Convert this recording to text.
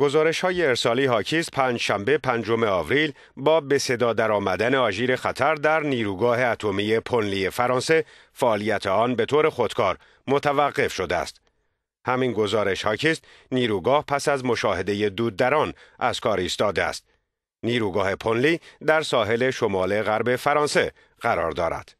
گزارش های ارسالی هاکیز پنج شنبه پنجم آوریل با به صدا در آمدن آژیر خطر در نیروگاه اتمی پنلی فرانسه فعالیت آن به طور خودکار متوقف شده است. همین گزارش هاکیز نیروگاه پس از مشاهده دود در آن از کار ایستاده است. نیروگاه پنلی در ساحل شمال غرب فرانسه قرار دارد.